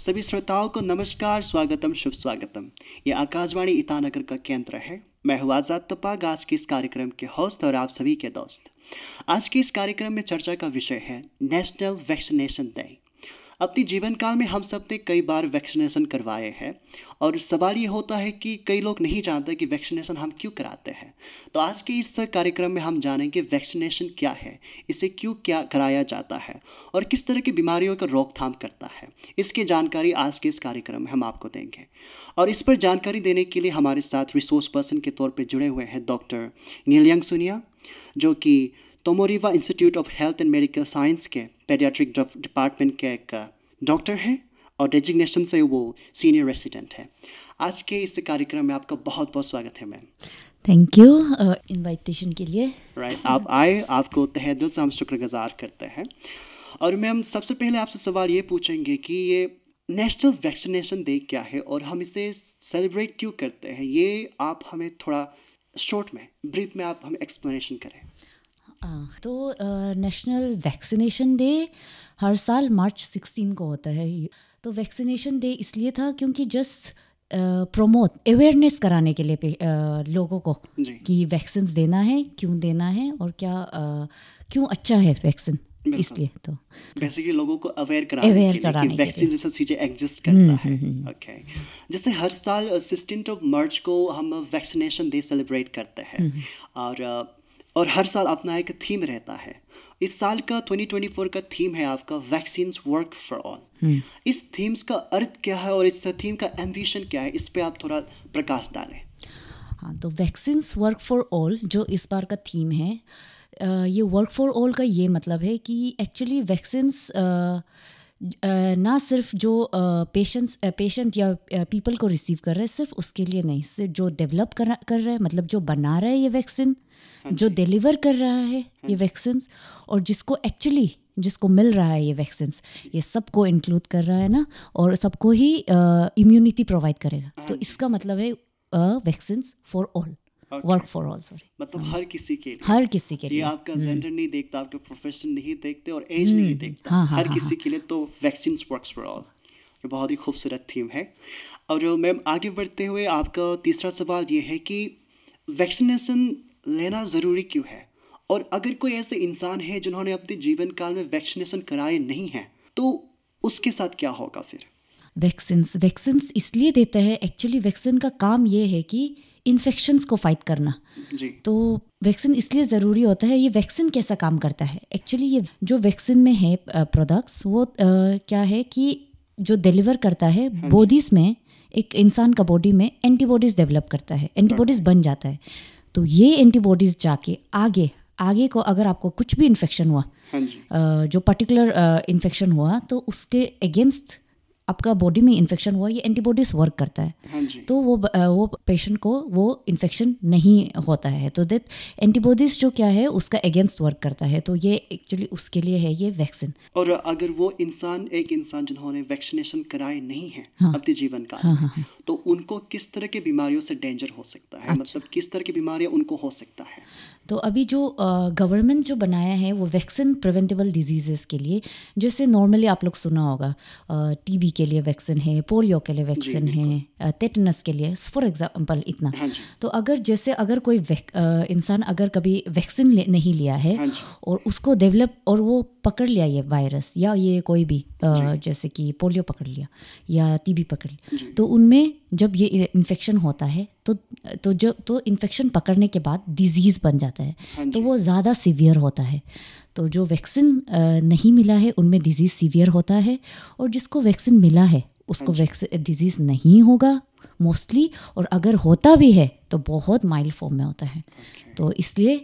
सभी श्रोताओं को नमस्कार स्वागतम शुभ स्वागतम ये आकाशवाणी ईटानगर का केंद्र है मैं हूँ आज़ाद तपाग आज के इस कार्यक्रम के होस्ट और आप सभी के दोस्त आज के इस कार्यक्रम में चर्चा का विषय है नेशनल वैक्सीनेशन डे अपने जीवन काल में हम सब ने कई बार वैक्सीनेशन करवाए हैं और सवाल ये होता है कि कई लोग नहीं जानते कि वैक्सीनेशन हम क्यों कराते हैं तो आज के इस कार्यक्रम में हम जानेंगे वैक्सीनेशन क्या है इसे क्यों क्या कराया जाता है और किस तरह की बीमारियों का रोकथाम करता है इसकी जानकारी आज के इस कार्यक्रम में हम आपको देंगे और इस पर जानकारी देने के लिए हमारे साथ रिसोर्स पर्सन के तौर पर जुड़े हुए हैं डॉक्टर नीलयंग सुनिया जो कि Tomo Riba institute of health and medical science के पेडियाट्रिक डिपार्टमेंट के एक डॉक्टर है और डेजिग्नेशन से वो सीनियर रेसिडेंट है आज के इस कार्यक्रम में आपका बहुत बहुत स्वागत है मैम थैंक यू इनविटेशन के लिए राइट right, आप आए आपको तहे दिल से हम शुक्रगुजार करते हैं और मैम सबसे पहले आपसे सवाल ये पूछेंगे कि ये नेशनल वैक्सीनेशन डे क्या है और हम इसे सेलिब्रेट क्यों करते हैं ये आप हमें थोड़ा शॉर्ट में ब्रीफ में आप हमें एक्सप्लेनेशन करें हाँ, तो नेशनल वैक्सीनेशन डे हर साल मार्च सिक्सटीन को होता है तो वैक्सीनेशन डे इसलिए था क्योंकि जस्ट प्रमोट अवेयरनेस कराने के लिए पे, आ, लोगों को कि वैक्सीन देना है क्यों देना है और क्या क्यों अच्छा है वैक्सीन इसलिए तो बेसिकली लोगों को अवेयर कराने के लिए कि वैक्सीन जैसा चीजें एग्जिस्ट करता हम्म, है ओके हम्म, हम्म। जैसे हर साल सिक्सटीन ऑफ मार्च को हम वैक्सीनेशन डे सेलिब्रेट करते हैं और और हर साल अपना एक थीम रहता है इस साल का 2024 का थीम है आपका वैक्सीन वर्क फॉर ऑल इस थीम्स का अर्थ क्या है और इस थीम का एम्बिशन क्या है इस पर आप थोड़ा प्रकाश डालें हाँ तो वैक्सीन वर्क फॉर ऑल जो इस बार का थीम है ये वर्क फॉर ऑल का ये मतलब है कि एक्चुअली वैक्सीन ना सिर्फ जो पेशेंट्स पेशेंट या पीपल को रिसीव कर रहे हैं सिर्फ उसके लिए नहीं सिर्फ जो डेवलप कर कर रहे हैं मतलब जो बना रहे हैं ये वैक्सीन हाँ जो डिलीवर कर रहा है हाँ ये वैक्सीन और जिसको एक्चुअली जिसको मिल रहा है ये वैक्सीन ये सबको इंक्लूड कर रहा है ना और सबको ही इम्यूनिटी प्रोवाइड करेगा हाँ तो इसका मतलब है vaccine for all work for all sorry मतलब हर किसी के लिए हर किसी के लिए ये आपका जेंडर हम्म। नहीं देखता आपके प्रोफेशन नहीं देखते और एज नहीं हम्म। देखता हाँ, हाँ, हर किसी के लिए तो वैक्सीन वर्क फॉर ऑल ये बहुत ही खूबसूरत थीम है और मैम आगे बढ़ते हुए आपका तीसरा सवाल ये है कि वैक्सीनेशन लेना ज़रूरी क्यों है और अगर कोई ऐसे इंसान है जिन्होंने अपने जीवन काल में वैक्सीनेशन कराए नहीं हैं तो उसके साथ क्या होगा फिर वैक्सीन वैक्सीन इसलिए देता है एक्चुअली वैक्सीन का काम ये है कि इन्फेक्शन को फाइट करना जी। तो वैक्सीन इसलिए ज़रूरी होता है ये वैक्सीन कैसा काम करता है एक्चुअली ये जो वैक्सीन में है प्रोडक्ट्स वो आ, क्या है कि जो डिलीवर करता है बॉडीज़ हाँ में एक इंसान का बॉडी में एंटीबॉडीज़ डेवलप करता है एंटीबॉडीज़ बन जाता है तो ये एंटीबॉडीज़ जाके आगे आगे को अगर आपको कुछ भी इन्फेक्शन हुआ हाँ जो पर्टिकुलर इन्फेक्शन हुआ तो उसके अगेंस्ट आपका बॉडी में इन्फेक्शन हुआ ये एंटीबॉडीज़ वर्क करता है हाँ तो वो वो पेशेंट को वो इन्फेक्शन नहीं होता है तो दैट एंटीबॉडीज़ जो क्या है उसका अगेंस्ट वर्क करता है तो ये एक्चुअली उसके लिए है ये वैक्सीन और अगर वो इंसान एक इंसान जिन्होंने वैक्सीनेशन कराए नहीं है हाँ, अपने जीवन का हाँ, हाँ, हाँ, तो उनको किस तरह की बीमारियों से डेंजर हो सकता है अच्छा, मतलब किस तरह की बीमारियाँ उनको हो सकता है तो अभी जो गवर्नमेंट जो बनाया है वो वैक्सीन प्रिवेंटेबल डिजीज़ के लिए जैसे नॉर्मली आप लोग सुना होगा टीबी के लिए वैक्सीन है पोलियो के लिए वैक्सीन है टेटनस के लिए फॉर एग्जांपल इतना हाँ तो अगर जैसे अगर कोई इंसान अगर कभी वैक्सीन नहीं लिया है हाँ और उसको डेवलप और वो पकड़ लिया ये वायरस या ये कोई भी जैसे कि पोलियो पकड़ लिया या टीबी पकड़ लिया तो उनमें जब ये इन्फेक्शन होता है तो तो जब तो इन्फेक्शन पकड़ने के बाद डिजीज़ बन जाता है हाँ तो वो ज़्यादा सीवियर होता है तो जो वैक्सीन नहीं मिला है उनमें डिजीज़ सीवियर होता है और जिसको वैक्सीन मिला है उसको वैक्सीन हाँ डिजीज़ नहीं होगा मोस्टली और अगर होता भी है तो बहुत माइल्ड फॉर्म में होता है अच्छा। तो इसलिए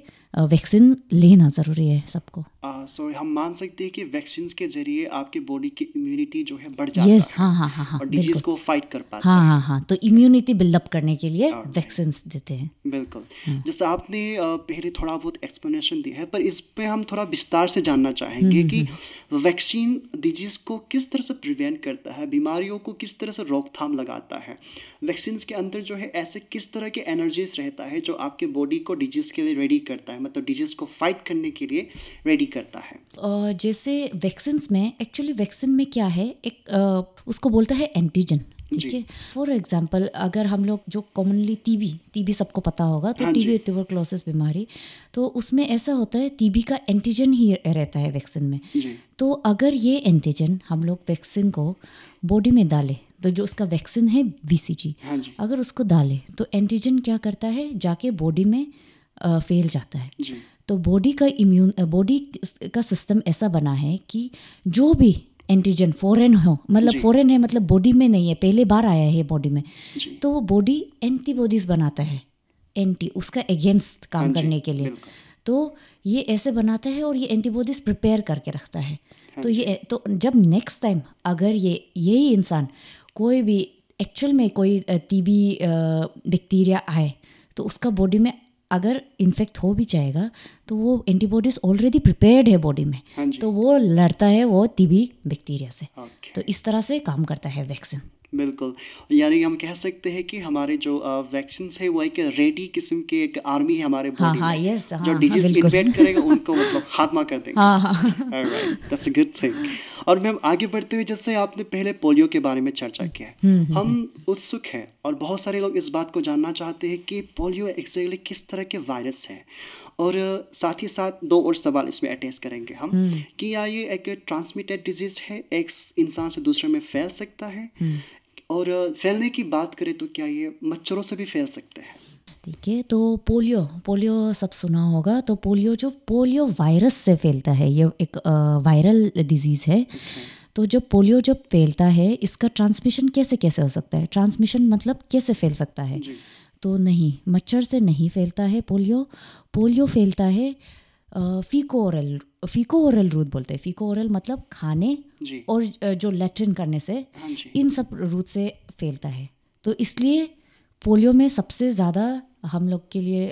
वैक्सीन लेना ज़रूरी है सबको सो हम मान सकते हैं कि वैक्सीन के जरिए आपके बॉडी की इम्यूनिटी जो है बढ़ जाती है yes, हाँ हाँ हाँ हाँ और डिजीज को फाइट कर पाते हाँ हाँ हाँ तो इम्यूनिटी बिल्डअप करने के लिए वैक्सीन देते हैं बिल्कुल हाँ. जैसे आपने पहले थोड़ा बहुत एक्सप्लेनेशन दिया है पर इस पर हम थोड़ा विस्तार से जानना चाहेंगे हम्म, हम्म, कि वैक्सीन डिजीज को किस तरह से प्रिवेंट करता है बीमारियों को किस तरह से रोकथाम लगाता है वैक्सीन के अंदर जो है ऐसे किस तरह के एनर्जीज रहता है जो आपके बॉडी को डिजीज के लिए रेडी करता है मतलब डिजीज को फाइट करने के लिए रेडी करता है जैसे वैक्सीन में एक्चुअली वैक्सीन में क्या है एक उसको बोलता है एंटीजन ठीक है फॉर एग्जाम्पल अगर हम लोग जो कॉमनली टीबी टीबी सबको पता होगा तो टीबी हाँ ट्यूबरक्लोसिस बीमारी तो उसमें ऐसा होता है टीबी का एंटीजन ही रहता है वैक्सीन में तो अगर ये एंटीजन हम लोग वैक्सीन को बॉडी में डालें तो जो उसका वैक्सीन है बी हाँ अगर उसको डालें तो एंटीजन क्या करता है जाके बॉडी में फेल जाता है तो बॉडी का इम्यून बॉडी का सिस्टम ऐसा बना है कि जो भी एंटीजन फॉरेन हो मतलब फॉरेन है मतलब बॉडी में नहीं है पहले बार आया है बॉडी में तो वो बॉडी एंटीबॉडीज़ बनाता है एंटी उसका अगेंस्ट काम हाँ करने के लिए तो ये ऐसे बनाता है और ये एंटीबॉडीज़ प्रिपेयर करके रखता है हाँ तो ये तो जब नेक्स्ट टाइम अगर ये यही इंसान कोई भी एक्चुअल में कोई टीबी बैक्टीरिया आए तो उसका बॉडी में अगर इन्फेक्ट हो भी जाएगा तो वो एंटीबॉडीज ऑलरेडी प्रिपेयर्ड है बॉडी में हाँ तो वो लड़ता है वो टीबी बैक्टीरिया से okay. तो इस तरह से काम करता है वैक्सीन बिल्कुल यानी हम कह सकते हैं कि हमारे जो वैक्सीन है वो एक रेडी किस्म के एक आर्मी है हमारे हाँ, हाँ, में yes, हाँ, जो डिजीज हाँ, इन्वेट करेगा उनको मतलब खात्मा कर देंगे दैट्स अ गुड और मैम आगे बढ़ते हुए जैसे आपने पहले पोलियो के बारे में चर्चा हम्म, किया है हम्म, हम्म। हम उत्सुक हैं और बहुत सारे लोग इस बात को जानना चाहते हैं कि पोलियो एक्जैक्टली किस तरह के वायरस है और साथ ही साथ दो और सवाल इसमें अटैच करेंगे हम हम्म। कि या ये एक ट्रांसमिटेड डिजीज है एक इंसान से दूसरे में फैल सकता है हम्म। और फैलने की बात करें तो क्या ये मच्छरों से भी फैल सकते हैं ठीक है तो पोलियो पोलियो सब सुना होगा तो पोलियो जो पोलियो वायरस से फैलता है ये एक वायरल डिजीज़ है अच्छा। तो जब पोलियो जब फैलता है इसका ट्रांसमिशन कैसे कैसे हो सकता है ट्रांसमिशन मतलब कैसे फैल सकता है तो नहीं मच्छर से नहीं फैलता है पोलियो पोलियो फैलता है faeco oral faeco oral route बोलते हैं फीको ओरल मतलब खाने और जो लेट्रिन करने से हाँ इन सब रूद से फैलता है तो इसलिए पोलियो में सबसे ज़्यादा हम लोग के लिए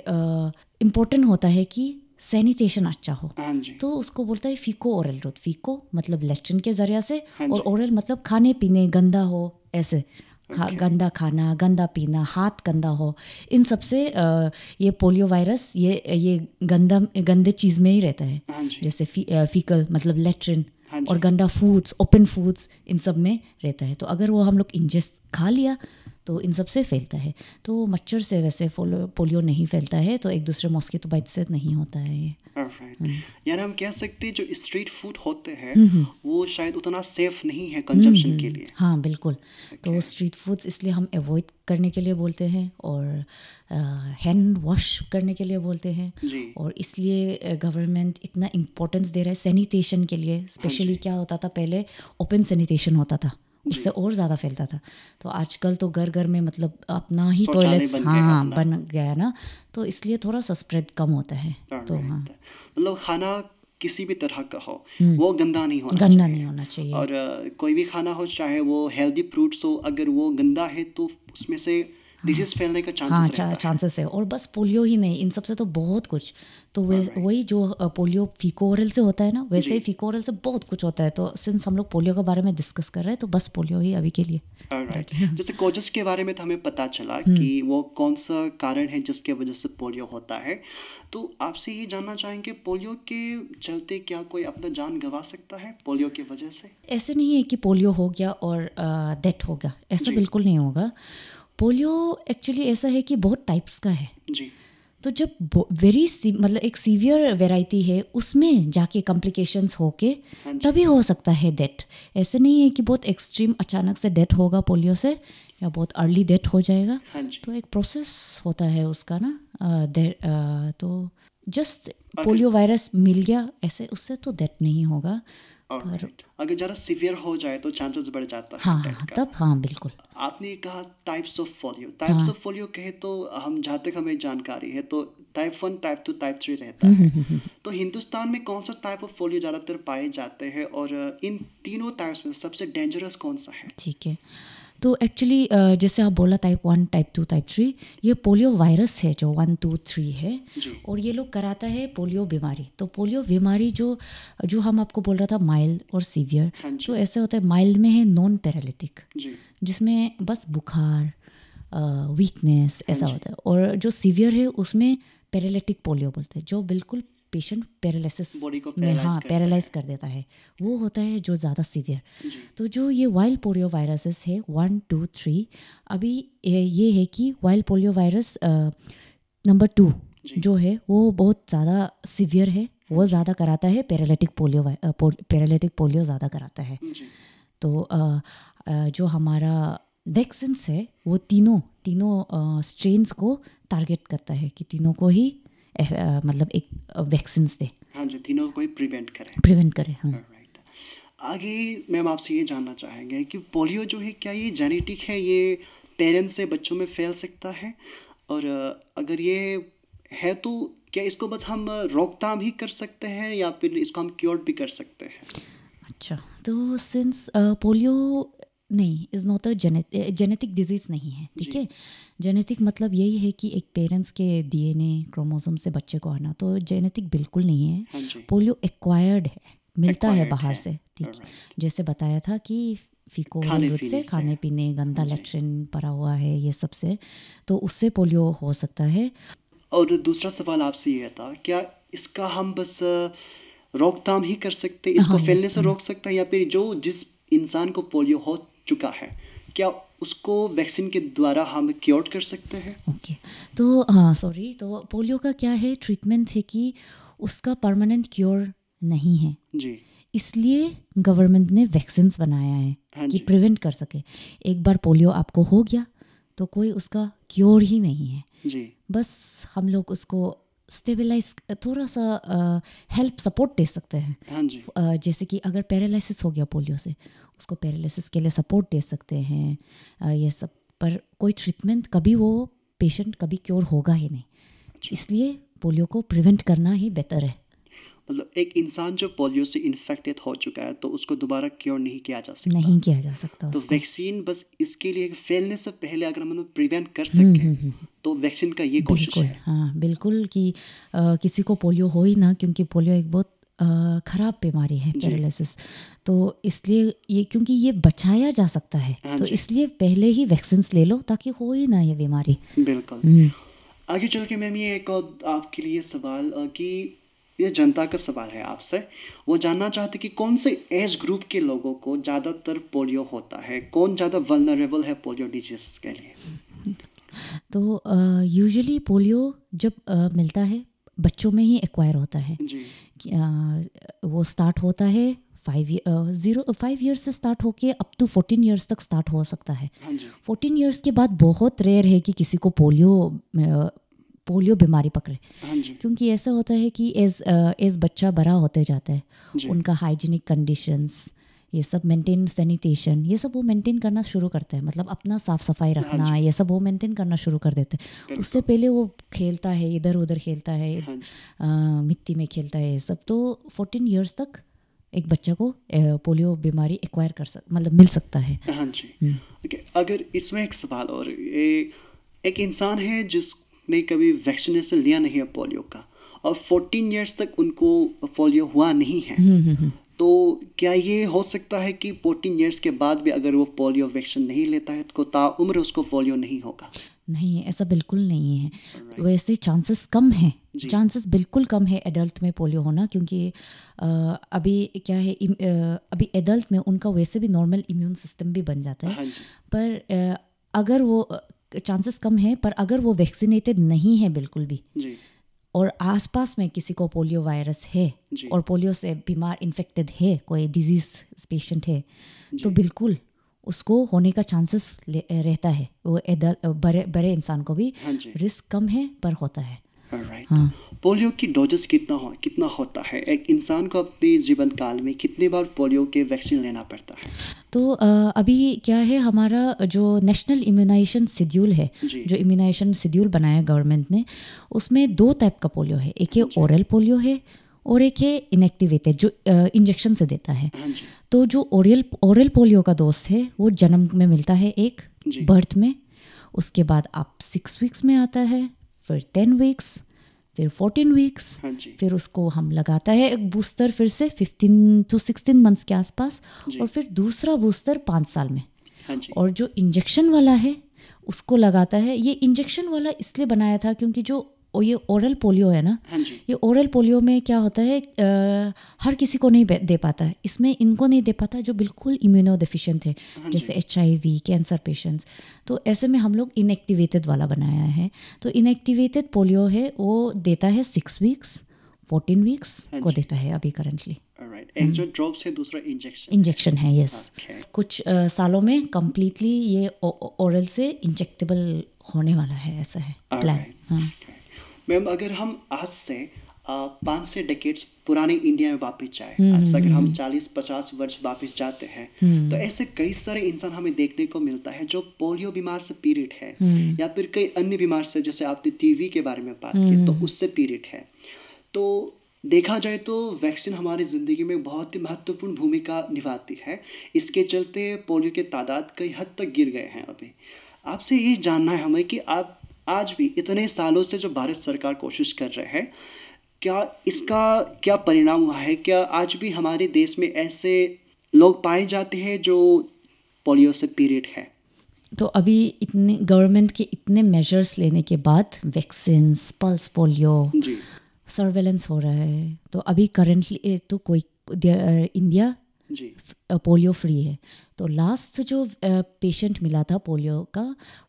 इम्पोर्टेंट होता है कि सैनिटेशन अच्छा हो हाँ तो उसको बोलता है फीको ओरल रूद फीको मतलब लेट्रिन के ज़रिया से हाँ और ओरल मतलब खाने पीने गंदा हो ऐसे खा, okay. गंदा खाना गंदा पीना हाथ गंदा हो इन सब से ये पोलियो वायरस ये ये गंदा गंदे चीज़ में ही रहता है हाँ जैसे फी, फीकल मतलब लेटरिन हाँ और गंदा फूड्स ओपन फूड्स इन सब में रहता है तो अगर वो हम लोग इंजेस्ट खा लिया तो इन सब से फैलता है तो मच्छर से वैसे पोलियो नहीं फैलता है तो एक दूसरे मॉस्किटो तो बाइट से नहीं होता है यार हम कह सकते हैं जो स्ट्रीट फूड होते हैं हम्म, हम्म। वो शायद उतना सेफ नहीं है कंजम्पशन हम्म, के लिए हाँ बिल्कुल तो स्ट्रीट फूड्स इसलिए हम अवॉइड करने के लिए बोलते हैं और हैंड वॉश करने के लिए बोलते हैं और इसलिए गवर्नमेंट इतना इम्पोर्टेंस दे रहा है सैनिटेशन के लिए स्पेशली हाँ क्या होता था पहले ओपन सैनिटेशन होता था इससे और ज़्यादा फैलता था तो आजकल तो घर घर में मतलब अपना ही टॉयलेट हाँ बन गया ना तो इसलिए थोड़ा सा स्प्रेड कम होता है हाँ, तो हाँ मतलब खाना किसी भी तरह का हो हम्म। वो गंदा नहीं होना गंदा नहीं होना चाहिए और कोई भी खाना हो चाहे वो हेल्दी फ्रूट्स हो अगर वो गंदा है तो उसमें से डिजीज फैलने का चांसेस हाँ चा, चांसेस है और बस पोलियो ही नहीं इन सबसे तो बहुत कुछ तो हाँ, वही जो पोलियो फिकोरल से होता है ना वैसे ही फिकोरल से बहुत कुछ होता है तो सिंस हम लोग पोलियो के बारे में डिस्कस कर रहे हैं तो बस पोलियो ही अभी के लिए जैसे कोजेस के बारे में तो हमें पता चला हम्म। कि वो कौन सा कारण है जिसके वजह से पोलियो होता है तो आपसे ये जानना चाहेंगे पोलियो के चलते क्या कोई अपना जान गंवा सकता है पोलियो की वजह से ऐसे नहीं है कि पोलियो हो गया और डेथ हो गया ऐसा बिल्कुल नहीं होगा पोलियो एक्चुअली ऐसा है कि बहुत टाइप्स का है जी तो जब वेरी मतलब एक सीवियर वेराइटी है उसमें जाके कॉम्प्लिकेशंस होके हाँ तभी हो सकता है डेथ ऐसे नहीं है कि बहुत एक्सट्रीम अचानक से डेथ होगा पोलियो से या बहुत अर्ली डेथ हो जाएगा हाँ तो एक प्रोसेस होता है उसका ना दे, आ, तो जस्ट पोलियो वायरस मिल गया ऐसे उससे तो डेथ नहीं होगा और अगर ज़रा सिवियर हो जाए तो चांसेस बढ़ जाता है हाँ, हाँ, तब हाँ बिल्कुल आपने कहा types of polio types of polio कहे तो हम जहाँ तक हमें जानकारी है तो type one type two type three रहता हम्म, है हम्म, हम्म, तो हिंदुस्तान में कौन सा टाइप ऑफ फोलियो ज़्यादातर पाए जाते हैं और इन तीनों टाइप्स में सबसे डेंजरस कौन सा है ठीक है तो एक्चुअली uh, जैसे आप बोला type one type two type three ये पोलियो वायरस है जो वन टू थ्री है और ये लोग कराता है पोलियो बीमारी तो पोलियो बीमारी जो जो हम आपको बोल रहा था माइल्ड और सीवियर हाँ तो ऐसे होता है माइल्ड में है नॉन पैरालिटिक जिसमें बस बुखार वीकनेस uh, हाँ ऐसा होता है और जो सीवियर है उसमें पैरालिटिक पोलियो बोलते हैं जो बिल्कुल पेशेंट पैरालिसिस में हाँ पैरालाइज कर देता है वो होता है जो ज़्यादा सीवियर तो जो ये वाइल्ड पोलियो वायरसेस है वन टू थ्री अभी ये है कि wild polio virus number two जो है वो बहुत ज़्यादा सीवियर है वो ज़्यादा कराता है पैरालिटिक पोलियो पैरालिटिक पोलियो ज़्यादा कराता है तो जो हमारा वैक्सीन्स है वो तीनों तीनों स्ट्रेन्स को टारगेट करता है कि तीनों को ही मतलब एक वैक्सीन दें हाँ जी तीनों कोई प्रिवेंट करें प्रिवेंट करें हाँ आगे मैम आपसे ये जानना चाहेंगे कि पोलियो जो है क्या ये जेनेटिक है ये पेरेंट्स से बच्चों में फैल सकता है और अगर ये है तो क्या इसको बस हम रोकथाम ही कर सकते हैं या फिर इसको हम क्योर भी कर सकते हैं अच्छा तो सिंस पोलियो नहीं is not a genetic disease नहीं है ठीक है जेनेटिक मतलब यही है कि एक पेरेंट्स के डीएनए क्रोमोसोम से बच्चे को आना तो जेनेटिक बिल्कुल नहीं है पोलियो हाँ एक्वायर्ड है मिलता है बाहर है। से ठीक right. जैसे बताया था कि फीको से खाने पीने हाँ गंदा लेट्रिन पड़ा हुआ है ये सब से तो उससे पोलियो हो सकता है और दूसरा सवाल आपसे ये था क्या इसका हम बस रोकथाम ही कर सकते इसको हाँ, फैलने से रोक सकते हैं या फिर जो जिस इंसान को पोलियो हो चुका है क्या उसको वैक्सीन के द्वारा हम क्योर कर सकते हैं ओके okay. तो हाँ सॉरी तो पोलियो का क्या है ट्रीटमेंट है कि उसका परमानेंट क्योर नहीं है जी इसलिए गवर्नमेंट ने वैक्सीन बनाया है हाँ कि प्रिवेंट कर सके एक बार पोलियो आपको हो गया तो कोई उसका क्योर ही नहीं है जी बस हम लोग उसको स्टेबलाइज थोड़ा सा हेल्प सपोर्ट दे सकते हैं हाँ जी आ, जैसे कि अगर पैरालिसिस हो गया पोलियो से उसको पैरालिसिस के लिए सपोर्ट दे सकते हैं ये सब पर कोई ट्रीटमेंट कभी वो पेशेंट कभी क्योर होगा ही नहीं इसलिए पोलियो को प्रिवेंट करना ही बेहतर है मतलब एक इंसान जो पोलियो से इन्फेक्टेड हो चुका है तो उसको दोबारा क्योर नहीं किया जा सकता नहीं किया जा सकता तो वैक्सीन बस इसके लिए फैलने से पहले अगर हम प्रिवेंट कर सके हम्म, हम्म, हम्म। तो वैक्सीन का ये कोशिश है हाँ बिल्कुल कि आ, किसी को पोलियो हो ही ना क्योंकि पोलियो एक बहुत ख़राब बीमारी है पैरालिसिस तो इसलिए ये क्योंकि ये बचाया जा सकता है हाँ तो इसलिए पहले ही वैक्सीन ले लो ताकि हो ही ना ये बीमारी बिल्कुल हम्म। आगे चल के मैम ये एक और आपके लिए सवाल कि ये जनता का सवाल है आपसे वो जानना चाहते कि कौन से एज ग्रुप के लोगों को ज़्यादातर पोलियो होता है कौन ज़्यादा वलनरेबल है पोलियो डिजीज के लिए तो यूजुअली पोलियो जब आ, मिलता है बच्चों में ही एक्वायर होता है वो स्टार्ट होता है फाइव ज़ीरो फाइव ईयर्स से स्टार्ट होके अप टू फोर्टीन ईयर्स तक स्टार्ट हो सकता है फोर्टीन हाँ ईयर्स के बाद बहुत रेयर है कि किसी को पोलियो पोलियो बीमारी पकड़े हाँ क्योंकि ऐसा होता है कि एज एज बच्चा बड़ा होते जाता है उनका हाइजीनिक कंडीशंस ये सब मेंटेन सैनिटेशन ये सब वो मेंटेन करना शुरू करते हैं मतलब अपना साफ सफाई हाँ रखना ये सब वो मेंटेन करना शुरू कर देते हैं उससे पहले वो खेलता है इधर उधर खेलता है हाँ मिट्टी में खेलता है ये सब तो फोर्टीन ईयर्स तक एक बच्चा को पोलियो बीमारी एक्वायर कर सक मतलब मिल सकता है हाँ जी okay, हम्म। अगर इसमें एक सवाल और ए, एक इंसान है जिसने कभी वैक्सीनेशन लिया नहीं है पोलियो का और 14 इयर्स तक उनको पोलियो हुआ नहीं है हम्म, हम्म, तो क्या ये हो सकता है कि फोर्टीन ईयर्स के बाद भी अगर वो पोलियो वैक्सीन नहीं लेता है तो ताउम्र उसको पोलियो नहीं होगा नहीं ऐसा बिल्कुल नहीं है right. वैसे चांसेस कम हैं चांसेस बिल्कुल कम है एडल्ट में पोलियो होना क्योंकि आ, अभी क्या है इम, आ, अभी एडल्ट में उनका वैसे भी नॉर्मल इम्यून सिस्टम भी बन जाता है हाँ पर आ, अगर वो चांसेस कम है पर अगर वो वैक्सीनेटेड नहीं है बिल्कुल भी जी. और आसपास में किसी को पोलियो वायरस है और पोलियो से बीमार इन्फेक्टेड है कोई डिजीज पेशेंट है तो बिल्कुल उसको होने का चांसेस रहता है वो एडल्ट बड़े बड़े इंसान को भी रिस्क हाँ कम है पर होता है राइट हाँ। पोलियो की डोजेस कितना हो, कितना होता है एक इंसान को अपने जीवन काल में कितनी बार पोलियो के वैक्सीन लेना पड़ता है तो अभी क्या है हमारा जो नेशनल इम्यूनाइजेशन शेड्यूल है जो इम्यूनाइजेशन शेड्यूल बनाया गवर्नमेंट ने उसमें दो टाइप का पोलियो है एक है ओरल पोलियो है और एक है इनएक्टिवेटेड जो इंजेक्शन से देता है हाँ तो जो ओरियल ओरल पोलियो का दोस्त है वो जन्म में मिलता है एक बर्थ में उसके बाद आप सिक्स वीक्स में आता है फिर टेन वीक्स फिर फोर्टीन हाँ वीक्स फिर उसको हम लगाता है एक बूस्टर फिर से फिफ्टीन टू सिक्सटीन मंथ्स के आसपास और फिर दूसरा बूस्टर पाँच साल में हाँ और जो इंजेक्शन वाला है उसको लगाता है ये इंजेक्शन वाला इसलिए बनाया था क्योंकि जो ये ओरल पोलियो है ना हाँ ये ओरल पोलियो में क्या होता है आ, हर किसी को नहीं दे पाता है इसमें इनको नहीं दे पाता जो बिल्कुल इम्यूनो डिफिशेंट है हाँ जैसे एच कैंसर पेशेंट्स तो ऐसे में हम लोग इनएक्टिवेटेड वाला बनाया है तो इनएक्टिवेटेड पोलियो है वो देता है सिक्स वीक्स फोर्टीन वीक्स को देता है अभी करंटली ड्रॉप्स हम्म। है दूसरा इंजेक्शन इंजेक्शन है यस कुछ सालों में कम्प्लीटली ये ओरल से इंजेक्टेबल होने वाला है ऐसा है प्लान हाँ. मैम अगर हम आज से पाँच से डेकेट्स पुराने इंडिया में वापस जाए हम्म, आज से अगर हम हम्म, हम्म। चालीस पचास वर्ष वापस जाते हैं तो ऐसे कई सारे इंसान हमें देखने को मिलता है जो पोलियो बीमार से पीड़ित है या फिर कई अन्य बीमार से जैसे आपने टीवी के बारे में बात की तो उससे पीड़ित है तो देखा जाए तो वैक्सीन हमारी ज़िंदगी में बहुत ही महत्वपूर्ण भूमिका निभाती है इसके चलते पोलियो के तादाद कई हद तक गिर गए हैं अभी आपसे ये जानना है हमें कि आप आज भी इतने सालों से जो भारत सरकार कोशिश कर रहे हैं क्या इसका क्या परिणाम हुआ है क्या आज भी हमारे देश में ऐसे लोग पाए जाते हैं जो पोलियो से पीरियड है तो अभी इतने गवर्नमेंट के इतने मेजर्स लेने के बाद वैक्सीन पल्स पोलियो सर्वेलेंस हो रहा है तो अभी करेंटली तो कोई इंडिया जी पोलियो फ्री है तो लास्ट जो पेशेंट मिला था पोलियो का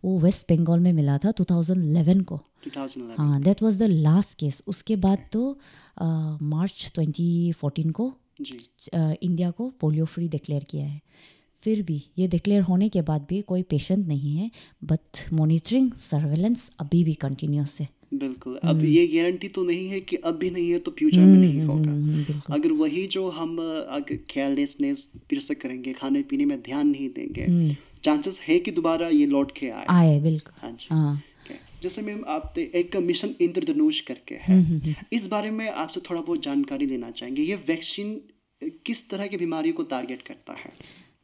वो वेस्ट बंगाल में मिला था 2011 को 2011 हाँ that was the last case उसके बाद तो मार्च uh, 2014 को इंडिया को पोलियो फ्री डिक्लेयर किया है फिर भी ये डिक्लेयर होने के बाद भी कोई पेशेंट नहीं है बट मॉनिटरिंग सर्वेलेंस अभी भी कंटिन्यूस है बिल्कुल अब हम्म। ये गारंटी तो नहीं है कि अब भी नहीं है तो फ्यूचर में नहीं हम्म, होगा हम्म, अगर वही जो हम अगर केयरलेसनेस फिर से करेंगे खाने पीने में ध्यान नहीं देंगे चांसेस है कि दोबारा ये लौट के आए आए बिल्कुल हाँ जी हाँ। जैसे मैम आप तो एक मिशन इंद्रधनुष करके है इस बारे में आपसे थोड़ा बहुत जानकारी लेना चाहेंगे ये वैक्सीन किस तरह की बीमारियों को टारगेट करता है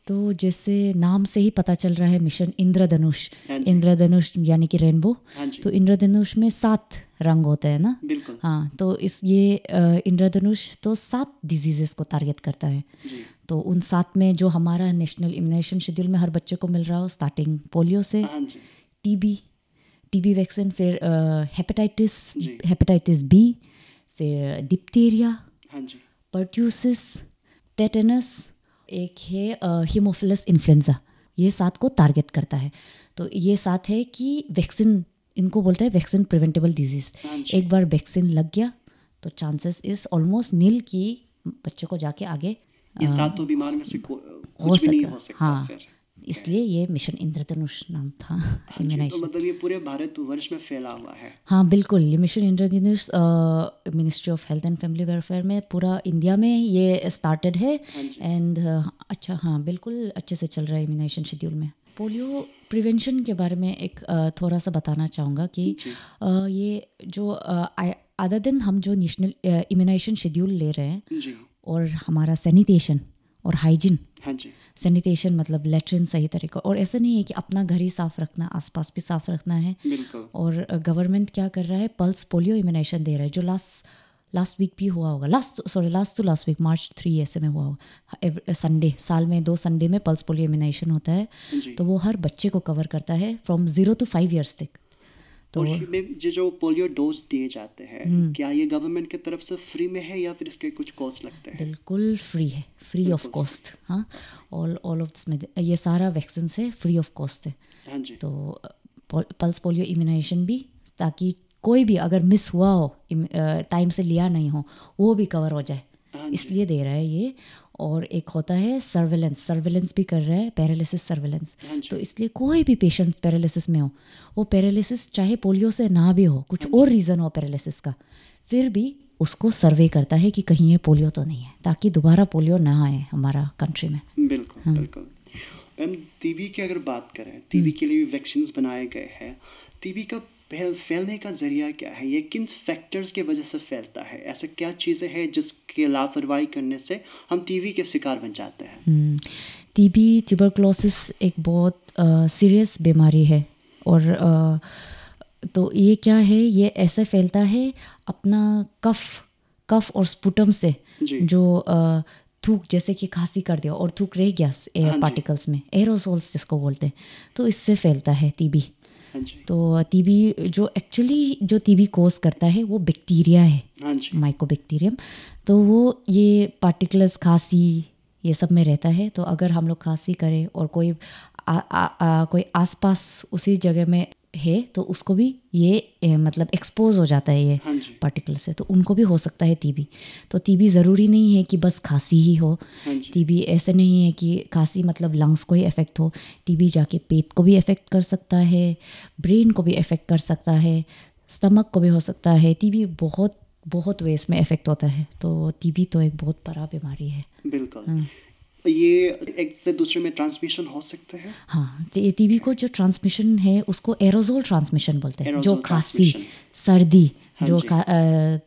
तो जैसे नाम से ही पता चल रहा है मिशन इंद्रधनुष हाँ इंद्रधनुष यानी कि रेनबो हाँ तो इंद्रधनुष में सात रंग होते हैं ना हाँ तो इस ये इंद्रधनुष तो सात डिजीजेस को टारगेट करता है तो उन सात में जो हमारा नेशनल इम्यूनाइजेशन शेड्यूल में हर बच्चे को मिल रहा हो स्टार्टिंग पोलियो से टीबी टीबी वैक्सीन फिर हेपेटाइटिस हेपेटाइटिस बी फिर डिप्टेरिया पर्ट्यूसिस टेटनस एक है हीमोफिलस इन्फ्लुएंजा ये साथ को टारगेट करता है तो ये साथ है कि वैक्सीन इनको बोलते हैं वैक्सीन प्रिवेंटेबल डिजीज एक बार वैक्सीन लग गया तो चांसेस इज ऑलमोस्ट नील की बच्चे को जाके आगे ये तो बीमार में से कुछ भी नहीं हो सकता हाँ, फिर इसलिए ये मिशन इंद्रधनुष नाम था हाँ तो मतलब ये पूरे भारत वर्ष में फैला हुआ है हाँ बिल्कुल ये mission Indradhanush ministry of health and family welfare में पूरा इंडिया में ये स्टार्टेड है एंड हाँ uh, अच्छा हाँ बिल्कुल अच्छे से चल रहा है इम्यूनाइजेशन शेड्यूल में पोलियो प्रिवेंशन के बारे में एक थोड़ा सा बताना चाहूँगा कि ये जो आधा दिन हम जो नेशनल इम्यूनाइजेशन शेड्यूल ले रहे हैं और हमारा सैनिटेशन और हाइजीन हाँ जी सैनिटेशन मतलब लेटरिन सही तरीके और ऐसा नहीं है कि अपना घर ही साफ रखना आसपास भी साफ रखना है और गवर्नमेंट क्या कर रहा है पल्स पोलियो इम्यूनेशन दे रहा है जो लास्ट लास्ट वीक भी हुआ होगा last sorry last to last week March three ऐसे में हुआ होगा संडे साल में दो संडे में पल्स पोलियो इम्यूनेशन होता है तो वो हर बच्चे को कवर करता है from zero to five years तक तो और ये जो पोलियो डोज दिए जाते हैं हम्म। क्या ये गवर्नमेंट की तरफ से फ्री में है या फिर इसके कुछ कॉस्ट लगते हैं बिल्कुल फ्री है फ्री ऑफ कॉस्ट हाँ ऑल ऑल ऑफ दिस में ये सारा वैक्सीन है फ्री ऑफ कॉस्ट है हाँ जी तो पल्स पोलियो इम्यूनाइजेशन भी ताकि कोई भी अगर मिस हुआ हो टाइम uh, से लिया नहीं हो वो भी कवर हो जाए हाँ इसलिए दे रहा है ये और एक होता है सर्वेलेंस सर्वेलेंस भी कर रहा है पैरालिसिस सर्वेलेंस हाँ तो इसलिए कोई भी पेशेंट पैरालिसिस में हो वो पैरालिसिस चाहे पोलियो से ना भी हो कुछ हाँ और रीज़न हो पैरालिसिस का फिर भी उसको सर्वे करता है कि कहीं ये पोलियो तो नहीं है ताकि दोबारा पोलियो ना आए हमारा कंट्री में बिल्कुल हाँ। बिल्कुल मैम टीबी की अगर बात करें टीबी हम्म। के लिए भी वैक्सीन बनाए गए हैं टीबी का फैल फैलने का ज़रिया क्या है ये किन फैक्टर्स के वजह से फैलता है ऐसा क्या चीज़ें हैं जिसके लापरवाही करने से हम टीवी के शिकार बन जाते हैं टीबी हम्म, ट्यूबरक्लोसिस एक बहुत सीरियस बीमारी है और आ, तो ये क्या है ये ऐसे फैलता है अपना कफ कफ और स्पुटम से जो थूक जैसे कि खांसी कर दिया और थूक रह गया एयर हाँ पार्टिकल्स में एयरोसोल्स जिसको बोलते हैं तो इससे फैलता है टीबी हाँ तो टीबी जो एक्चुअली जो टीबी कोर्स करता है वो बैक्टीरिया है बैक्टीरियम हाँ तो वो ये पार्टिकुलर्स खांसी ये सब में रहता है तो अगर हम लोग खांसी करें और कोई आ, आ, आ, कोई आसपास उसी जगह में है तो उसको भी ये ए, मतलब एक्सपोज हो जाता है ये पार्टिकल हाँ से तो उनको भी हो सकता है टीबी तो टीबी ज़रूरी नहीं है कि बस खांसी ही हो टीबी हाँ ऐसे नहीं है कि खांसी मतलब लंग्स को ही इफ़ेक्ट हो टीबी जाके पेट को भी इफ़ेक्ट कर सकता है ब्रेन को भी इफ़ेक्ट कर सकता है स्टमक को भी हो सकता है टीबी बहुत बहुत वे इसमें इफ़ेक्ट होता है तो टीबी तो एक बहुत बड़ा बीमारी है बिल्कुल हम्म। तो ये एक से दूसरे में ट्रांसमिशन हो सकते हैं हाँ टीबी तो को जो ट्रांसमिशन है उसको एरोजोल ट्रांसमिशन बोलते हैं जो खांसी सर्दी हाँ जो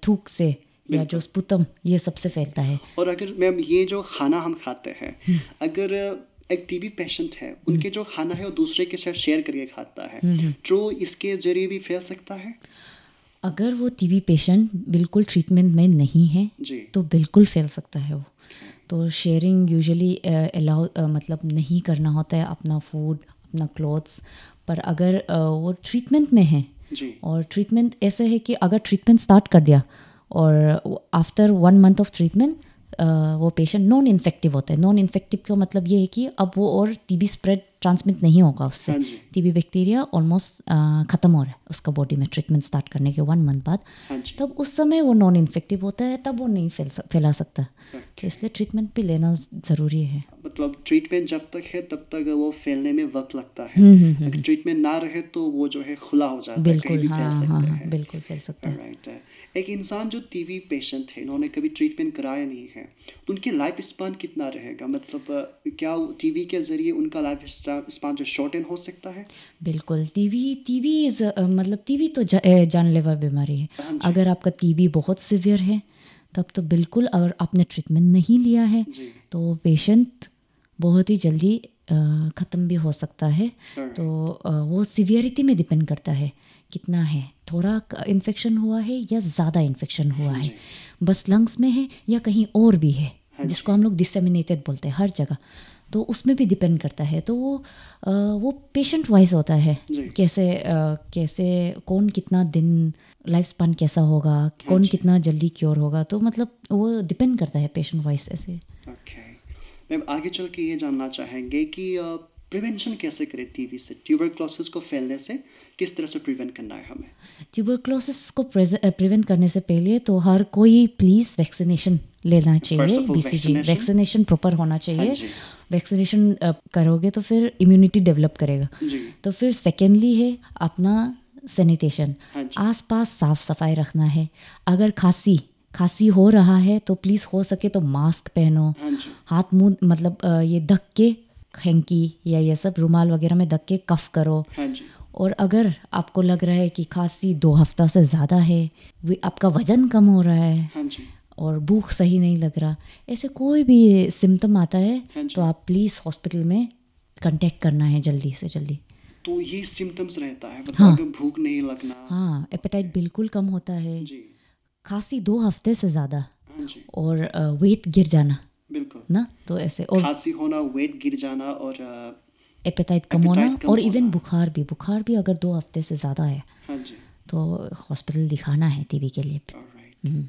थूक से या जो स्पुतम ये सबसे फैलता है और अगर मैम ये जो खाना हम खाते हैं हम्म। अगर एक टीबी पेशेंट है हम्म। उनके जो खाना है वो दूसरे के साथ शेयर करके खाता है जो हम्म, तो इसके जरिए भी फैल सकता है अगर वो टीबी पेशेंट बिल्कुल ट्रीटमेंट में नहीं है तो बिल्कुल फैल सकता है वो तो शेयरिंग यूजुअली अलाउ मतलब नहीं करना होता है अपना फूड अपना क्लोथ्स पर अगर uh, वो ट्रीटमेंट में है और ट्रीटमेंट ऐसे है कि अगर ट्रीटमेंट स्टार्ट कर दिया और after one month of treatment वो पेशेंट नॉन इन्फेक्टिव होता है नॉन इन्फेक्टिव का मतलब ये है कि अब वो और टीबी स्प्रेड ट्रांसमिट नहीं होगा उससे टीबी बैक्टीरिया ऑलमोस्ट ख़त्म हो रहा है उसका बॉडी में ट्रीटमेंट स्टार्ट करने के वन मंथ बाद हाँ तब उस समय वो नॉन इन्फेक्टिव होता है तब वो नहीं फैल सक, फैला सकता तो इसलिए ट्रीटमेंट भी लेना ज़रूरी है मतलब ट्रीटमेंट जब तक है तब तक वो फैलने में वक्त लगता है ट्रीटमेंट हम्म, हम्म, हम्म। ना रहे तो वो जो है खुला हो जाता है बिल्कुल हाँ, हाँ हाँ बिल्कुल फैल सकता है एक इंसान जो टीवी पेशेंट है इन्होंने कभी ट्रीटमेंट कराया नहीं है तो उनकी लाइफ स्पान कितना रहेगा मतलब क्या टीवी के ज़रिए उनका लाइफ स्पान जो शॉर्टन हो सकता है बिल्कुल टीवी टीवी मतलब टीवी तो जानलेवा बीमारी है हाँ अगर आपका टीवी बहुत सिवियर है तब तो बिल्कुल अगर आपने ट्रीटमेंट नहीं लिया है तो पेशेंट बहुत ही जल्दी ख़त्म भी हो सकता है तो वो सीवियरिटी में डिपेंड करता है कितना है थोड़ा इन्फेक्शन हुआ है या ज़्यादा इन्फेक्शन हुआ है बस लंग्स में है या कहीं और भी है हाँ जिसको हम लोग डिसमिनेटेड बोलते हैं हर जगह तो उसमें भी डिपेंड करता है तो वो आ, वो पेशेंट वाइज होता है कैसे आ, कैसे कौन कितना दिन लाइफ स्पान कैसा होगा हाँ कौन कितना जल्दी क्योर होगा तो मतलब वो डिपेंड करता है पेशेंट वाइज ऐसे okay. मैं आगे चल के ये जानना चाहेंगे कि प्रिवेंशन कैसे करें टीवी से ट्यूबर क्लोसिस को फैलने से किस तरह से प्रिवेंट करना है हमें ट्यूबर को प्रिवेंट करने से पहले तो हर कोई प्लीज़ वैक्सीनेशन लेना चाहिए बीसीजी वैक्सीनेशन प्रॉपर होना चाहिए वैक्सीनेशन हाँ करोगे तो फिर इम्यूनिटी डेवलप करेगा तो फिर सेकेंडली है अपना सैनिटेशन हाँ आसपास साफ सफाई रखना है अगर खांसी खांसी हो रहा है तो प्लीज़ हो सके तो मास्क पहनो हाँ हाथ मुंह मतलब ये ढक के हैंकी या ये सब रुमाल वगैरह में धक्के के कफ करो हाँ जी और अगर आपको लग रहा है कि खांसी दो हफ्ता से ज़्यादा है आपका वज़न कम हो रहा है हाँ जी और भूख सही नहीं लग रहा ऐसे कोई भी सिम्टम आता है हाँ तो आप प्लीज़ हॉस्पिटल में कांटेक्ट करना है जल्दी से जल्दी तो ये सिम्टम्स रहता है मतलब हाँ भूख नहीं लगना हाँ एपेटाइट बिल्कुल कम होता है खांसी दो हफ्ते से ज़्यादा हाँ और वेट गिर जाना ना तो ऐसे और खांसी होना वेट गिर जाना और एपेटाइट कम होना और, इवन बुखार भी बुखार भी अगर दो हफ्ते से ज़्यादा है हाँ जी तो हॉस्पिटल दिखाना है टीबी के लिए हम्म।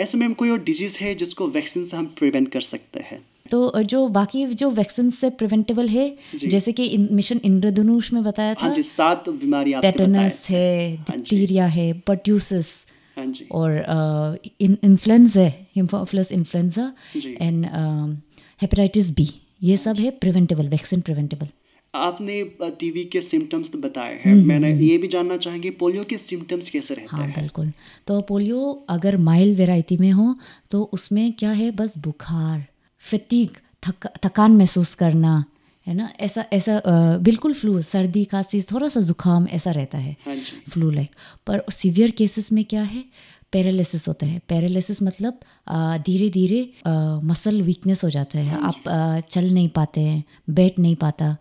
ऐसे में कोई और डिजीज़ है जिसको वैक्सीन से हम प्रिवेंट कर सकते हैं तो जो बाकी जो वैक्सीन से प्रिवेंटेबल है जैसे कि मिशन इंद्रधनुष में बताया हाँ था हाँ जी सात बीमारियां टेटनस है डिप्थीरिया है बट्यूसिस और इन्फ्लुएंजा है haemophilus influenza and hepatitis B ये सब है प्रिवेंटेबल वैक्सीन प्रिवेंटेबल आपने टीवी uh, के सिम्टम्स तो बताए हैं हम्म, मैंने हम्म, हम्म। ये भी जानना चाहेंगे पोलियो के सिम्टम्स कैसे रहते हाँ, हैं बिल्कुल तो पोलियो अगर माइल्ड वेराइटी में हो तो उसमें क्या है बस बुखार फतीक थक थकान महसूस करना है ना ऐसा ऐसा बिल्कुल फ्लू सर्दी खांसी थोड़ा सा जुकाम ऐसा रहता है फ्लू हाँ लाइक पर सीवियर केसेस में क्या है पैरालिसिस होता है पैरालिसिस मतलब धीरे धीरे मसल वीकनेस हो जाता है हाँ आप चल नहीं पाते हैं बैठ नहीं पाता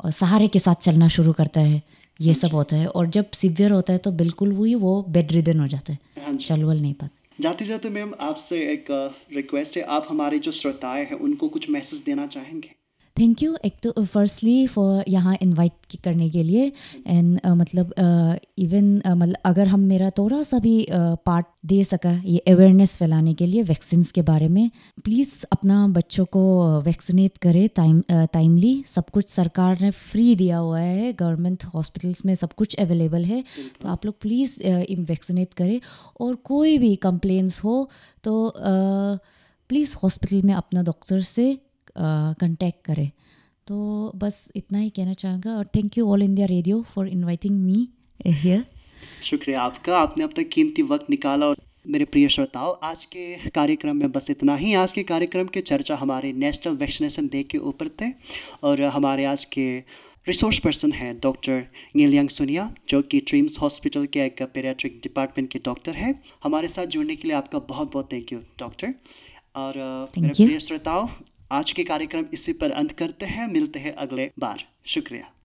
और सहारे के साथ चलना शुरू करता है ये हाँ सब होता है और जब सिवियर होता है तो बिल्कुल वही वो बेड रिदन हो जाता है चलवल नहीं पाता जाते जाते मैम आपसे एक रिक्वेस्ट है आप हमारे जो श्रोताएं हैं उनको कुछ मैसेज देना चाहेंगे थैंक यू एक तो फर्स्टली फॉर यहाँ इनवाइट करने के लिए एंड uh, मतलब इवन uh, uh, मतलब अगर हम मेरा थोड़ा सा भी पार्ट uh, दे सका ये अवेयरनेस फैलाने के लिए वैक्सीन के बारे में प्लीज़ अपना बच्चों को वैक्सीनेट करें टाइम टाइमली uh, सब कुछ सरकार ने फ्री दिया हुआ है गवर्नमेंट हॉस्पिटल्स में सब कुछ अवेलेबल है तो आप लोग प्लीज़ वैक्सीनेट uh, करें और कोई भी कंप्लेंस हो तो प्लीज़ uh, हॉस्पिटल में अपना डॉक्टर से कंटेक्ट करें तो बस इतना ही कहना चाहूँगा और thank you All India Radio for inviting me here शुक्रिया आपका आपने अब तक कीमती वक्त निकाला और मेरे प्रिय श्रोताओं आज के कार्यक्रम में बस इतना ही आज के कार्यक्रम की चर्चा हमारे नेशनल वैक्सीनेशन डे के ऊपर थे और हमारे आज के रिसोर्स पर्सन हैं डॉक्टर नीलियांग सुनिया जो कि ट्रीम्स हॉस्पिटल के एक पेरियाट्रिक डिपार्टमेंट के डॉक्टर हैं हमारे साथ जुड़ने के लिए आपका बहुत बहुत थैंक यू डॉक्टर और मेरे प्रिय श्रोताओं आज के कार्यक्रम इसी पर अंत करते हैं मिलते हैं अगले बार शुक्रिया